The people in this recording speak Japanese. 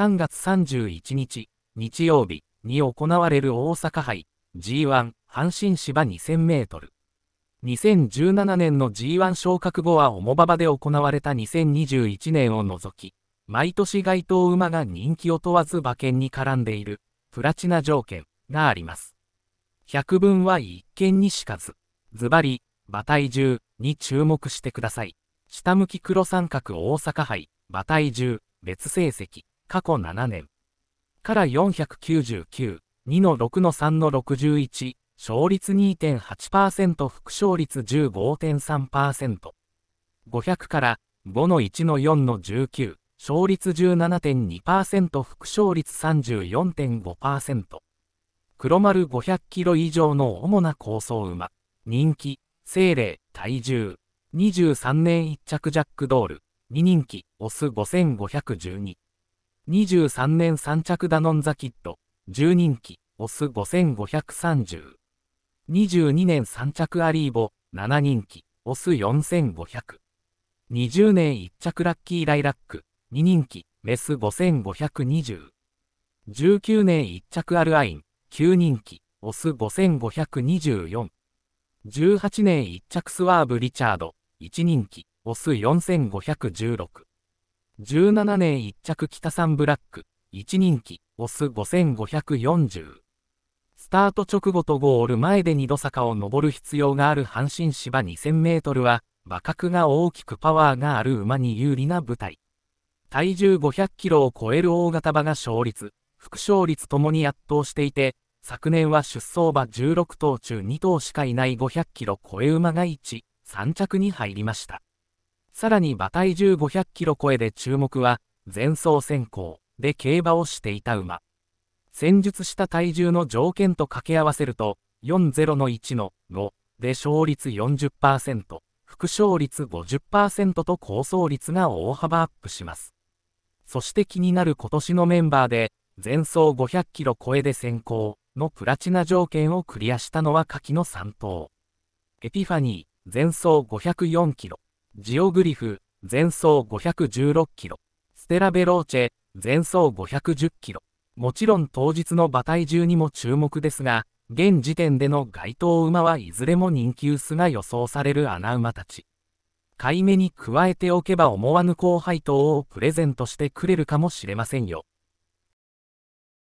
3月31日、日曜日に行われる大阪杯 G1 阪神芝2000メートル。2017年の G1 昇格後は重馬場で行われた2021年を除き、毎年該当馬が人気を問わず馬券に絡んでいる、プラチナ条件があります。百分は一見にしかず、ズバリ、馬体重に注目してください。下向き黒三角大阪杯、馬体重、別成績。過去7年から499、2の6の3の61、勝率2.8%、副勝率15.3%、500から5の1の4の19、勝率17.2%、副勝率34.5%。黒丸500キロ以上の主な高層馬、人気、精霊、体重、23年1着ジャックドール、2人気、オス5512。23年3着ダノンザキッド、10人気、オス5530。22年3着アリーボ、7人気、オス4500。20年1着ラッキーライラック、2人気、メス5520。19年1着アルアイン、9人気、オス5524。18年1着スワーブリチャード、1人気、オス4516。17年1着北三ブラック、1人気、オス5540。スタート直後とゴール前で2度坂を上る必要がある阪神芝2000メートルは、馬格が大きくパワーがある馬に有利な舞台。体重500キロを超える大型馬が勝率、副勝率ともに圧倒していて、昨年は出走馬16頭中2頭しかいない500キロ超え馬が1、3着に入りました。さらに馬体重500キロ超えで注目は、前走先行で競馬をしていた馬。戦術した体重の条件と掛け合わせると、40の1の5で勝率40%、副勝率50%と高走率が大幅アップします。そして気になる今年のメンバーで、前走500キロ超えで先行のプラチナ条件をクリアしたのは下記の3頭。エピファニー、前走504キロ、ジオグリフ、全走516キロ。ステラベローチェ、全走510キロ。もちろん当日の馬体重にも注目ですが、現時点での該当馬はいずれも人気薄が予想される穴馬たち。買い目に加えておけば思わぬ高配当をプレゼントしてくれるかもしれませんよ。